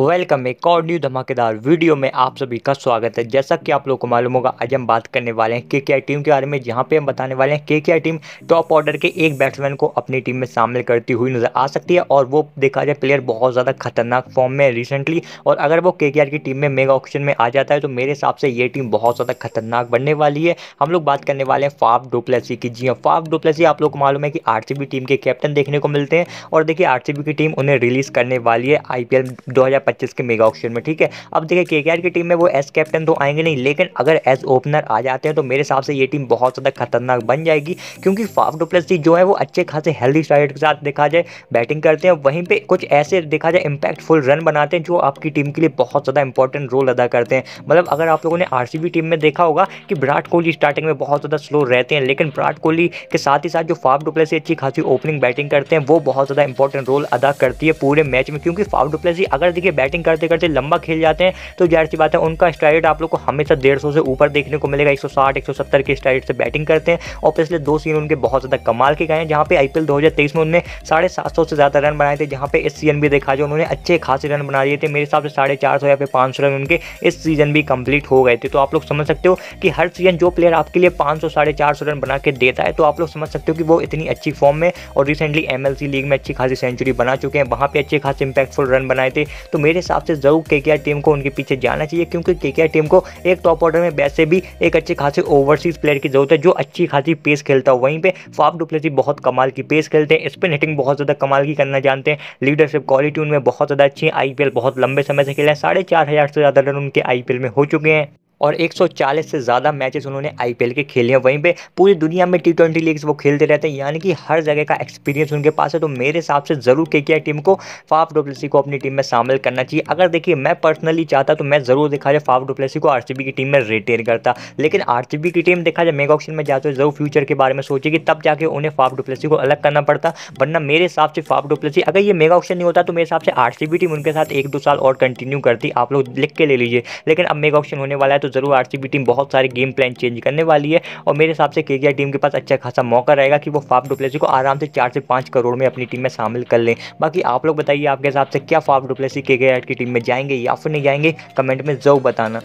welcome एक और new धमाकेदार वीडियो में आप सभी का स्वागत है जैसा कि आप लोग को मालूम होगा आज हम बात करने वाले हैं के के टीम के बारे में जहां पे हम बताने वाले हैं के के टीम टॉप ऑर्डर के एक बैट्समैन को अपनी टीम में शामिल करती हुई नज़र आ सकती है और वो देखा जाए प्लेयर बहुत ज़्यादा खतरनाक फॉर्म में रिसेंटली और अगर वो के की टीम में मेगा ऑप्शन में आ जाता है तो मेरे हिसाब से ये टीम बहुत ज़्यादा खतरनाक बनने वाली है हम लोग बात करने वाले हैं फाफ डोप्लेसी की जी हाँ फाफ डोप्लेसी आप लोग को मालूम है कि आर टीम के कैप्टन देखने को मिलते हैं और देखिए आर की टीम उन्हें रिलीज़ करने वाली है आई पी एल पच्चीस के मेगा ऑक्शन में ठीक है अब देखिए के के की टीम में वो एज कैप्टन तो आएंगे नहीं लेकिन अगर एज ओपनर आ जाते हैं तो मेरे हिसाब से ये टीम बहुत ज़्यादा खतरनाक बन जाएगी क्योंकि फाफ डुप्लेसी जो है वो अच्छे खासे हेल्दी स्टाइड के साथ देखा जाए बैटिंग करते हैं वहीं पर कुछ ऐसे देखा जाए इम्पैक्टफुल रन बनाते हैं जो आपकी टीम के लिए बहुत ज़्यादा इंपॉर्टेंट रोल अदा करते हैं मतलब अगर आप लोगों ने आर टीम में देखा होगा कि विराट कोहली स्टार्टिंग में बहुत ज़्यादा स्लो रहते हैं लेकिन विराट कोहली के साथ ही साथ जो फाफ डुप्लेसी अच्छी खासी ओपनिंग बैटिंग करते हैं वो बहुत ज़्यादा इंपॉर्टेंट रोल अदा करती है पूरे मैच में क्योंकि फाफ डुप्लेसी अगर देखिए बैटिंग करते करते लंबा खेल जाते हैं तो जाहिर सी बात है उनका स्ट्राइड आप लोग को हमेशा डेढ़ से ऊपर देखने को मिलेगा एक सौ के स्ट्राइड से बैटिंग करते हैं और पिछले दो सीजन उनके बहुत ज़्यादा कमाल के गए हैं जहाँ पे आई पी में उन्होंने साढ़े सात से ज़्यादा रन बनाए थे जहाँ पे इस सीजन भी देखा जाए उन्होंने अच्छे खासे रन बना दिए थे मेरे हिसाब से साढ़े चार सौ या फिर पाँच रन उनके इस सीजन भी कंप्लीट हो गए थे तो आप लोग समझ सकते हो कि हर सीजन जो प्लेयर आपके लिए पाँच सौ साढ़े चार सौ रन बना के देता है तो आप लोग समझ सकते हो कि वो इतनी अच्छी फॉर्म में और रिसेंटली एम लीग में अच्छी खासी सेंचुरी बना चुके हैं वहाँ पर अच्छे खासे इंपैक्टफुल रन बनाए थे तो मेरे हिसाब से जरूर के टीम को उनके पीछे जाना चाहिए क्योंकि के टीम को एक टॉप ऑर्डर में वैसे भी एक अच्छे खासे ओवरसीज प्लेयर की जरूरत है जो अच्छी खासी पेस खेलता हो वहीं पर फाफ डुप्लेसी बहुत कमाल की पेस खेलते हैं स्पिन हिटिंग बहुत ज़्यादा कमाल की करना जानते हैं लीडरशिप क्वालिटी उनमें बहुत ज़्यादा अच्छी है आई बहुत लंबे समय से खेले हैं साढ़े चार हज़ार से ज़्यादा रन उनके आई में हो चुके हैं और 140 से ज़्यादा मैचेस उन्होंने आईपीएल के खेले हैं वहीं पे पूरी दुनिया में टी ट्वेंटी लीग्स वो खेलते रहते हैं यानी कि हर जगह का एक्सपीरियंस उनके पास है तो मेरे हिसाब से ज़रूर के के टीम को फाफ डुप्लेसी को अपनी टीम में शामिल करना चाहिए अगर देखिए मैं पर्सनली चाहता तो मैं ज़रूर देखा जाए फाफ डुप्लेसी को आर की टीम में रिटेन करता लेकिन आर की टीम देखा जाए मेगा ऑप्शन में जाते तो ज़रूर फ्यूचर के बारे में सोचेगी तब जाके उन्हें फाफ डुप्लेसी को अलग करना पड़ता वरना मेरे हिसाब से फाफ डुप्लेसी अगर ये मेगा ऑप्शन नहीं होता तो मेरे हिसाब से आर टीम उनके साथ एक दो साल और कंटिन्यू करती आप लोग लिख के ले लीजिए लेकिन अब मेगा ऑप्शन होने वाला है तो तो ज़रूर आरसीबी टीम बहुत सारे गेम प्लान चेंज करने वाली है और मेरे हिसाब से के टीम के पास अच्छा खासा मौका रहेगा कि वो फाफ डुप्लेसी को आराम से चार से पाँच करोड़ में अपनी टीम में शामिल कर लें बाकी आप लोग बताइए आपके हिसाब से क्या फाफ डुप्लेसी के की टीम में जाएंगे या फिर नहीं जाएंगे कमेंट में जरूर बताना